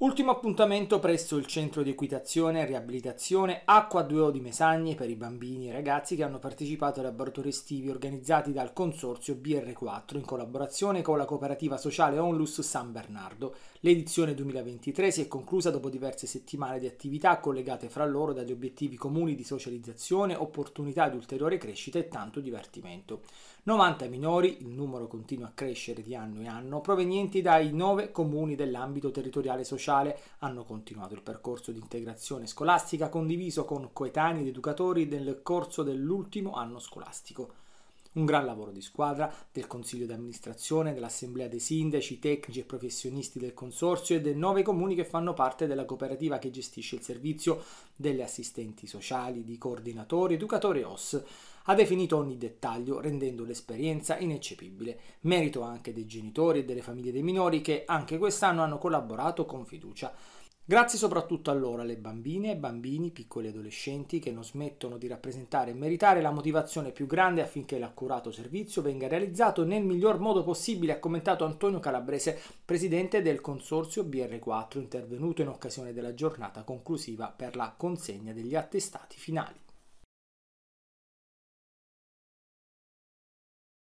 Ultimo appuntamento presso il centro di equitazione e riabilitazione Acqua 2O di Mesagne per i bambini e i ragazzi che hanno partecipato ai laboratori estivi organizzati dal consorzio BR4 in collaborazione con la cooperativa sociale Onlus San Bernardo. L'edizione 2023 si è conclusa dopo diverse settimane di attività collegate fra loro dagli obiettivi comuni di socializzazione, opportunità di ulteriore crescita e tanto divertimento. 90 minori, il numero continua a crescere di anno in anno, provenienti dai 9 comuni dell'ambito territoriale sociale sociale hanno continuato il percorso di integrazione scolastica condiviso con coetanei ed educatori nel corso dell'ultimo anno scolastico. Un gran lavoro di squadra del Consiglio di amministrazione, dell'Assemblea dei sindaci, tecnici e professionisti del Consorzio e dei nove comuni che fanno parte della cooperativa che gestisce il servizio, delle assistenti sociali, di coordinatori, educatori e OS ha definito ogni dettaglio rendendo l'esperienza ineccepibile. Merito anche dei genitori e delle famiglie dei minori che anche quest'anno hanno collaborato con fiducia. Grazie soprattutto a loro, alle bambine, bambini, piccoli adolescenti che non smettono di rappresentare e meritare la motivazione più grande affinché l'accurato servizio venga realizzato nel miglior modo possibile, ha commentato Antonio Calabrese, presidente del consorzio BR4, intervenuto in occasione della giornata conclusiva per la consegna degli attestati finali.